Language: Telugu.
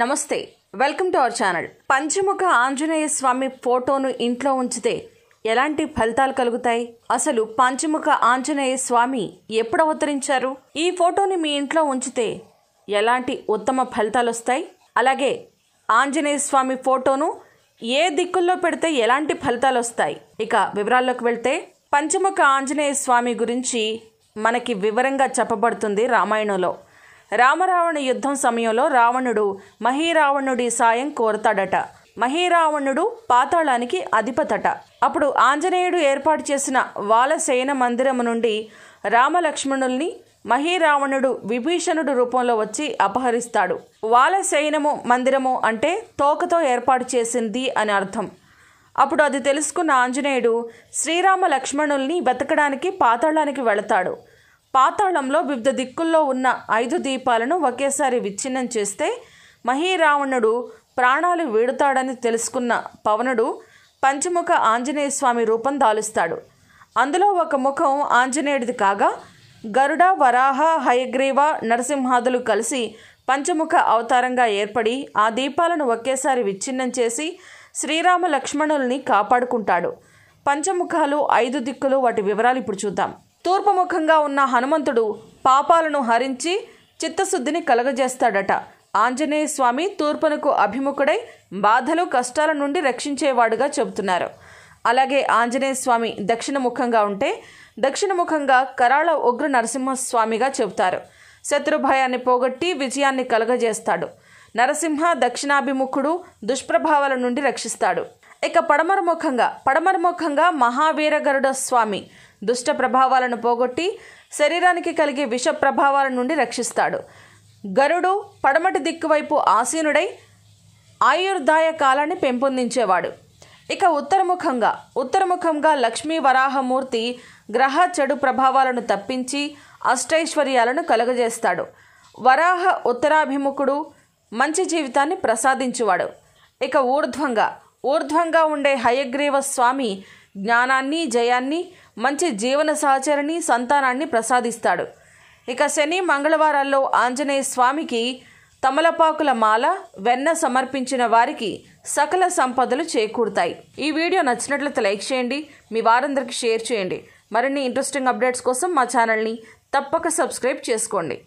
నమస్తే welcome to our channel Panchamukha Anjaneya Swami ఫోటోను ఇంట్లో ఉంచితే ఎలాంటి ఫలితాలు కలుగుతాయి అసలు పంచముఖ ఆంజనేయ స్వామి ఎప్పుడు అవతరించారు ఈ ఫోటోని మీ ఇంట్లో ఉంచితే ఎలాంటి ఉత్తమ ఫలితాలు వస్తాయి అలాగే ఆంజనేయ స్వామి ఫోటోను ఏ దిక్కుల్లో పెడితే ఎలాంటి ఫలితాలు వస్తాయి ఇక వివరాల్లోకి వెళ్తే పంచముఖ ఆంజనేయ స్వామి గురించి మనకి వివరంగా చెప్పబడుతుంది రామాయణంలో రామరావణ యుద్ధం సమయంలో రావణుడు మహీరావణుడి సాయం కోరతాడట మహీరావణుడు పాతాళానికి అధిపతట అప్పుడు ఆంజనేయుడు ఏర్పాటు చేసిన వాలసేన మందిరము నుండి రామలక్ష్మణుల్ని మహీరావణుడు విభీషణుడు రూపంలో వచ్చి అపహరిస్తాడు వాలసేనము మందిరము అంటే తోకతో ఏర్పాటు చేసింది అని అర్థం అప్పుడు అది తెలుసుకున్న ఆంజనేయుడు శ్రీరామ లక్ష్మణుల్ని బతకడానికి పాతాళానికి వెళతాడు పాతాళంలో వివిధ దిక్కుల్లో ఉన్న ఐదు దీపాలను ఒకేసారి విచ్ఛిన్నం చేస్తే మహీరావణుడు ప్రాణాలు వీడుతాడని తెలుసుకున్న పవనుడు పంచముఖ ఆంజనేయ స్వామి రూపం దాలుస్తాడు అందులో ఒక ముఖం ఆంజనేయుడిది కాగా గరుడ వరాహ హయగ్రీవ నరసింహాదులు కలిసి పంచముఖ అవతారంగా ఏర్పడి ఆ దీపాలను ఒకేసారి విచ్ఛిన్నం చేసి శ్రీరామ లక్ష్మణుల్ని కాపాడుకుంటాడు పంచముఖాలు ఐదు దిక్కులు వాటి వివరాలు ఇప్పుడు చూద్దాం తూర్పుముఖంగా ఉన్న హనుమంతుడు పాపాలను హరించి చిత్తశుద్ధిని కలగజేస్తాడట ఆంజనేయ స్వామి తూర్పునకు అభిముఖుడై బాధలు కష్టాల నుండి రక్షించేవాడుగా చెబుతున్నారు అలాగే ఆంజనేయ స్వామి దక్షిణముఖంగా ఉంటే దక్షిణముఖంగా కరాళ ఉగ్ర నరసింహస్వామిగా చెబుతారు శత్రుభయాన్ని పోగొట్టి విజయాన్ని కలగజేస్తాడు నరసింహ దక్షిణాభిముఖుడు దుష్ప్రభావాల నుండి రక్షిస్తాడు ఇక పడమరముఖంగా పడమరముఖంగా మహావీరగరుడ స్వామి దుష్ట ప్రభావాలను పోగొట్టి శరీరానికి కలిగే విష ప్రభావాల నుండి రక్షిస్తాడు గరుడు పడమటి దిక్కువైపు ఆసీనుడై ఆయుర్దాయ కాలాన్ని పెంపొందించేవాడు ఇక ఉత్తరముఖంగా ఉత్తరముఖంగా లక్ష్మీ వరాహమూర్తి గ్రహ చెడు ప్రభావాలను తప్పించి అష్టైశ్వర్యాలను కలుగజేస్తాడు వరాహ ఉత్తరాభిముఖుడు మంచి జీవితాన్ని ప్రసాదించువాడు ఇక ఊర్ధ్వంగా ఊర్ధ్వంగా ఉండే హయగ్రీవ స్వామి జ్ఞానాన్ని జయాన్ని మంచి జీవన సహచరిని సంతానాన్ని ప్రసాదిస్తాడు ఇక శని మంగళవారాల్లో ఆంజనేయ స్వామికి తమలపాకుల మాల వెన్న సమర్పించిన వారికి సకల సంపదలు చేకూరుతాయి ఈ వీడియో నచ్చినట్లయితే లైక్ చేయండి మీ వారందరికీ షేర్ చేయండి మరిన్ని ఇంట్రెస్టింగ్ అప్డేట్స్ కోసం మా ఛానల్ని తప్పక సబ్స్క్రైబ్ చేసుకోండి